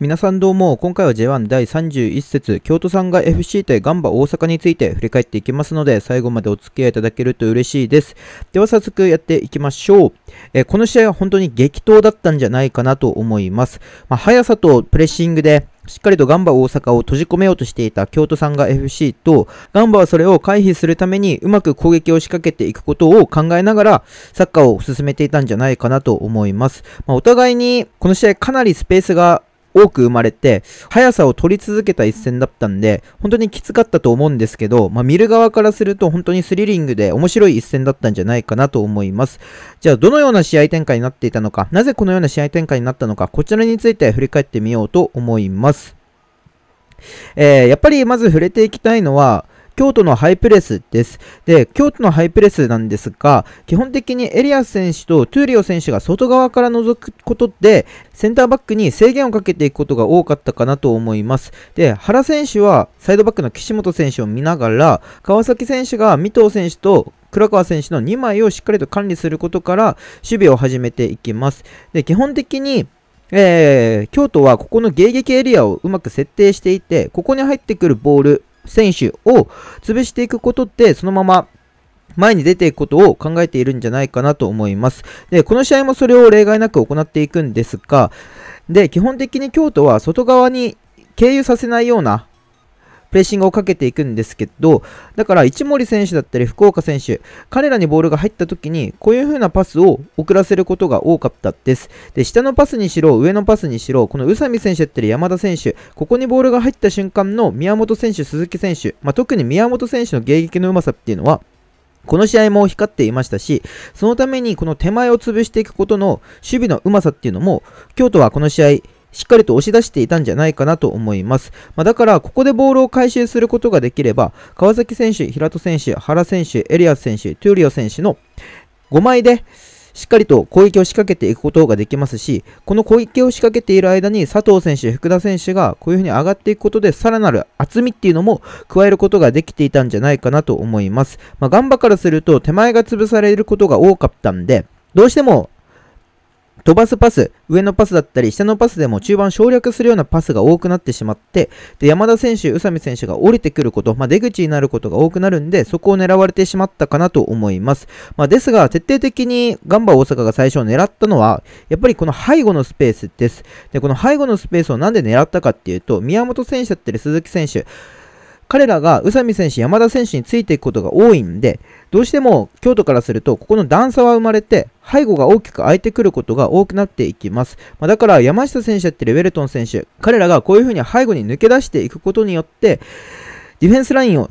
皆さんどうも、今回は J1 第31節、京都さんが FC 対ガンバ大阪について振り返っていきますので、最後までお付き合いいただけると嬉しいです。では早速やっていきましょう。えー、この試合は本当に激闘だったんじゃないかなと思います。まあ、速さとプレッシングで、しっかりとガンバ大阪を閉じ込めようとしていた京都さんが FC と、ガンバはそれを回避するためにうまく攻撃を仕掛けていくことを考えながら、サッカーを進めていたんじゃないかなと思います。まあ、お互いに、この試合かなりスペースが多く生まれて、速さを取り続けた一戦だったんで、本当にきつかったと思うんですけど、まあ、見る側からすると本当にスリリングで面白い一戦だったんじゃないかなと思います。じゃあ、どのような試合展開になっていたのか、なぜこのような試合展開になったのか、こちらについて振り返ってみようと思います。えー、やっぱりまず触れていきたいのは、京都のハイプレスです。で、京都のハイプレスなんですが、基本的にエリアス選手とトゥーリオ選手が外側から覗くことで、センターバックに制限をかけていくことが多かったかなと思います。で、原選手はサイドバックの岸本選手を見ながら、川崎選手が三藤選手と倉川選手の2枚をしっかりと管理することから守備を始めていきます。で基本的にえー、京都はここの迎撃エリアをうまく設定していて、ここに入ってくるボール選手を潰していくことってそのまま前に出ていくことを考えているんじゃないかなと思います。で、この試合もそれを例外なく行っていくんですが、で、基本的に京都は外側に経由させないようなプレッシングをかけていくんですけど、だから一森選手だったり福岡選手、彼らにボールが入った時に、こういう風なパスを遅らせることが多かったです。で、下のパスにしろ、上のパスにしろ、この宇佐美選手だったり山田選手、ここにボールが入った瞬間の宮本選手、鈴木選手、まあ、特に宮本選手の迎撃のうまさっていうのは、この試合も光っていましたし、そのためにこの手前を潰していくことの守備のうまさっていうのも、京都はこの試合、しっかりと押し出していたんじゃないかなと思います。まあ、だから、ここでボールを回収することができれば、川崎選手、平戸選手、原選手、エリアス選手、トゥーリオ選手の5枚で、しっかりと攻撃を仕掛けていくことができますし、この攻撃を仕掛けている間に佐藤選手、福田選手がこういうふうに上がっていくことで、さらなる厚みっていうのも加えることができていたんじゃないかなと思います。まあ、ガンバからすると手前が潰されることが多かったんで、どうしても飛ばすパス、上のパスだったり、下のパスでも中盤省略するようなパスが多くなってしまって、で山田選手、宇佐美選手が降りてくること、まあ、出口になることが多くなるんで、そこを狙われてしまったかなと思います。まあ、ですが、徹底的にガンバ大阪が最初狙ったのは、やっぱりこの背後のスペースです。で、この背後のスペースをなんで狙ったかっていうと、宮本選手だったり鈴木選手、彼らが宇佐美選手、山田選手についていくことが多いんで、どうしても京都からすると、ここの段差は生まれて、背後が大きく空いてくることが多くなっていきます。まあ、だから山下選手やってレベルトン選手、彼らがこういう風に背後に抜け出していくことによって、ディフェンスラインを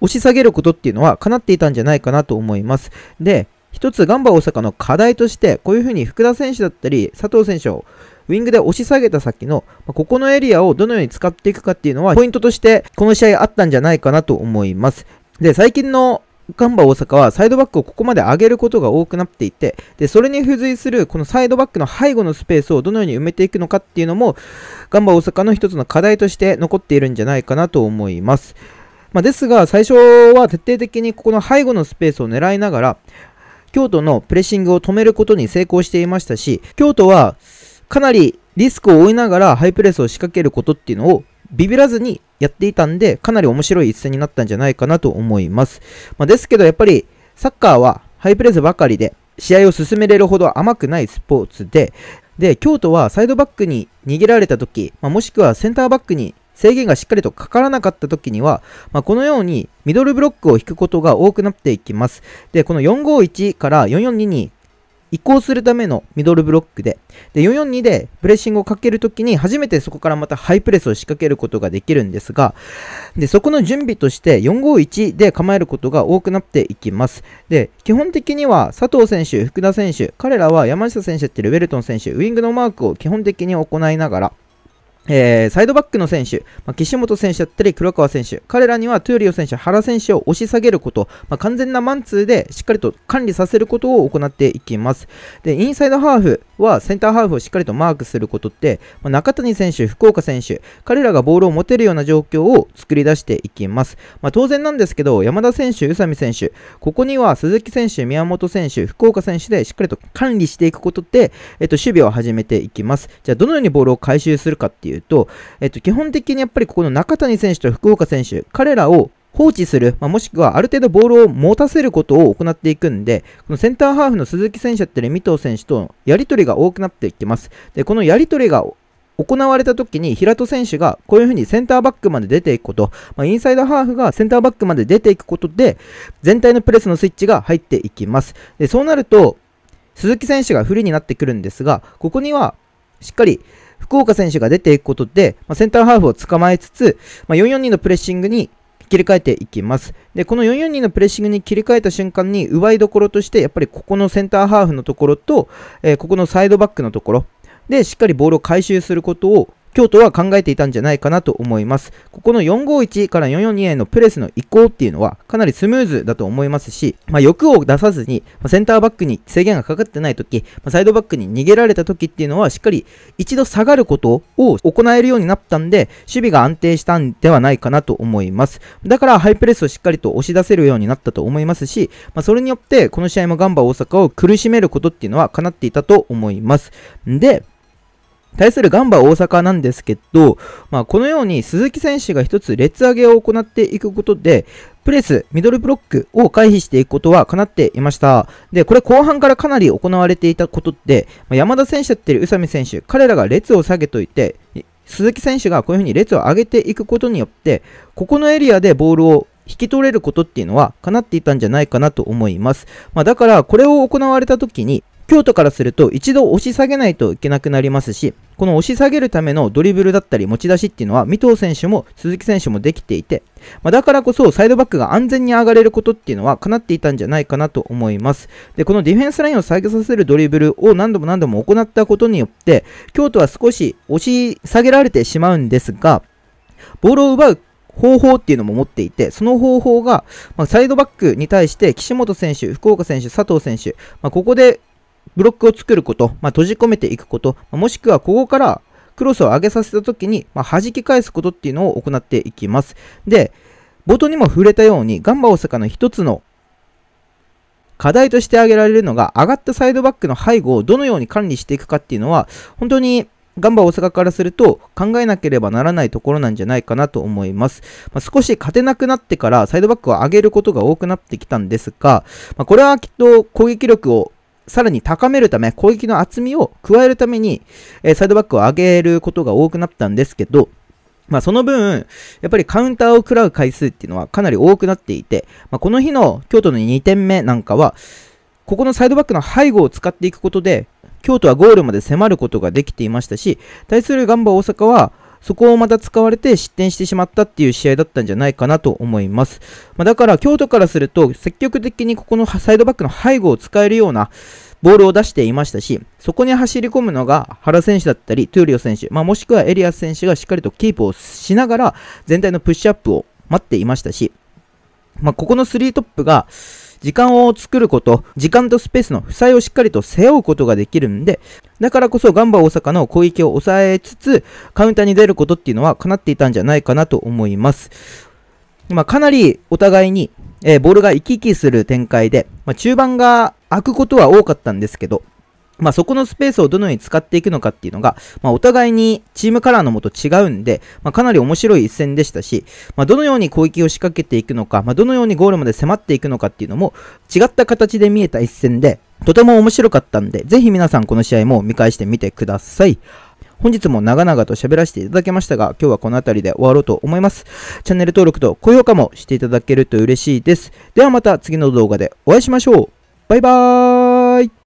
押し下げることっていうのは叶っていたんじゃないかなと思います。で、一つガンバ大阪の課題として、こういう風に福田選手だったり、佐藤選手をウィングで押し下げた先の、ここのエリアをどのように使っていくかっていうのは、ポイントとして、この試合あったんじゃないかなと思います。で、最近のガンバ大阪はサイドバックをここまで上げることが多くなっていてでそれに付随するこのサイドバックの背後のスペースをどのように埋めていくのかっていうのもガンバ大阪の一つの課題として残っているんじゃないかなと思います、まあ、ですが最初は徹底的にここの背後のスペースを狙いながら京都のプレッシングを止めることに成功していましたし京都はかなりリスクを負いながらハイプレスを仕掛けることっていうのをビビらずにやっていたんで、かなり面白い一戦になったんじゃないかなと思います。まあ、ですけど、やっぱりサッカーはハイプレスばかりで、試合を進めれるほど甘くないスポーツで、で、京都はサイドバックに逃げられた時、まあ、もしくはセンターバックに制限がしっかりとかからなかった時には、まあ、このようにミドルブロックを引くことが多くなっていきます。で、この451から442に移行するためのミドルブロックで、で、442でプレッシングをかけるときに初めてそこからまたハイプレスを仕掛けることができるんですが、で、そこの準備として451で構えることが多くなっていきます。で、基本的には佐藤選手、福田選手、彼らは山下選手ってるウェルトン選手、ウイングのマークを基本的に行いながら、えー、サイドバックの選手、まあ、岸本選手だったり黒川選手、彼らにはトゥーリオ選手、原選手を押し下げること、まあ、完全なマンツーでしっかりと管理させることを行っていきます。で、インサイドハーフはセンターハーフをしっかりとマークすることって、まあ、中谷選手、福岡選手、彼らがボールを持てるような状況を作り出していきます。ま当然なんですけど、山田選手、宇佐美選手、ここには鈴木選手、宮本選手、福岡選手でしっかりと管理していくことって、えっと、守備を始めていきます。じゃあ、どのようにボールを回収するかっていういうと、えっと、基本的にやっぱりここの中谷選手と福岡選手、彼らを放置する、まあ、もしくはある程度ボールを持たせることを行っていくんで、このセンターハーフの鈴木選手だったり、三藤選手とのやり取りが多くなっていきます。で、このやり取りが行われた時に平戸選手がこういう風にセンターバックまで出ていくこと、まあ、インサイドハーフがセンターバックまで出ていくことで、全体のプレスのスイッチが入っていきます。で、そうなると、鈴木選手が不利になってくるんですが、ここにはしっかり福岡選手が出ていくことで、まあ、センターハーフを捕まえつつ、まあ、442のプレッシングに切り替えていきます。で、この442のプレッシングに切り替えた瞬間に、奪いどころとして、やっぱりここのセンターハーフのところと、えー、ここのサイドバックのところで、しっかりボールを回収することを京都は考えていたんじゃないかなと思います。ここの451から442へのプレスの移行っていうのはかなりスムーズだと思いますし、まあ、欲を出さずに、まあ、センターバックに制限がかかってない時、まあ、サイドバックに逃げられた時っていうのはしっかり一度下がることを行えるようになったんで、守備が安定したんではないかなと思います。だからハイプレスをしっかりと押し出せるようになったと思いますし、まあ、それによってこの試合もガンバ大阪を苦しめることっていうのは叶っていたと思います。で、対するガンバ大阪なんですけど、まあ、このように鈴木選手が一つ列上げを行っていくことで、プレス、ミドルブロックを回避していくことは叶っていました。で、これ後半からかなり行われていたことで、まあ、山田選手だったり宇佐美選手、彼らが列を下げといて、鈴木選手がこういうふうに列を上げていくことによって、ここのエリアでボールを引き取れることっていうのは叶っていたんじゃないかなと思います。まあ、だからこれを行われた時に京都からすると一度押し下げないといけなくなりますし、この押し下げるためのドリブルだったり持ち出しっていうのは、三藤選手も鈴木選手もできていて、まあ、だからこそサイドバックが安全に上がれることっていうのは、叶っていたんじゃないかなと思います。で、このディフェンスラインを下げさせるドリブルを何度も何度も行ったことによって、京都は少し押し下げられてしまうんですが、ボールを奪う方法っていうのも持っていて、その方法が、まあ、サイドバックに対して岸本選手、福岡選手、佐藤選手、まあ、ここでブロックを作ること、まあ、閉じ込めていくこと、もしくはここからクロスを上げさせた時に、まあ、弾き返すことっていうのを行っていきます。で、冒頭にも触れたように、ガンバ大阪の一つの課題として挙げられるのが、上がったサイドバックの背後をどのように管理していくかっていうのは、本当にガンバ大阪からすると考えなければならないところなんじゃないかなと思います。まあ、少し勝てなくなってからサイドバックを上げることが多くなってきたんですが、まあ、これはきっと攻撃力をさらに高めるため、攻撃の厚みを加えるために、えサイドバックを上げることが多くなったんですけど、まあ、その分、やっぱりカウンターを食らう回数っていうのはかなり多くなっていて、まあ、この日の京都の2点目なんかは、ここのサイドバックの背後を使っていくことで、京都はゴールまで迫ることができていましたし、対するガンバ大阪は、そこをまた使われて失点してしまったっていう試合だったんじゃないかなと思います。まあ、だから京都からすると積極的にここのサイドバックの背後を使えるようなボールを出していましたし、そこに走り込むのが原選手だったり、トゥーリオ選手、まあ、もしくはエリアス選手がしっかりとキープをしながら全体のプッシュアップを待っていましたし、まあ、ここの3トップが、時間を作ること、時間とスペースの負債をしっかりと背負うことができるんで、だからこそガンバ大阪の攻撃を抑えつつ、カウンターに出ることっていうのは叶っていたんじゃないかなと思います。まあ、かなりお互いに、えー、ボールが行き来する展開で、まあ、中盤が空くことは多かったんですけど、まあ、そこのスペースをどのように使っていくのかっていうのが、まあ、お互いにチームカラーのもと違うんで、まあ、かなり面白い一戦でしたし、まあ、どのように攻撃を仕掛けていくのか、まあ、どのようにゴールまで迫っていくのかっていうのも、違った形で見えた一戦で、とても面白かったんで、ぜひ皆さんこの試合も見返してみてください。本日も長々と喋らせていただきましたが、今日はこの辺りで終わろうと思います。チャンネル登録と高評価もしていただけると嬉しいです。ではまた次の動画でお会いしましょう。バイバーイ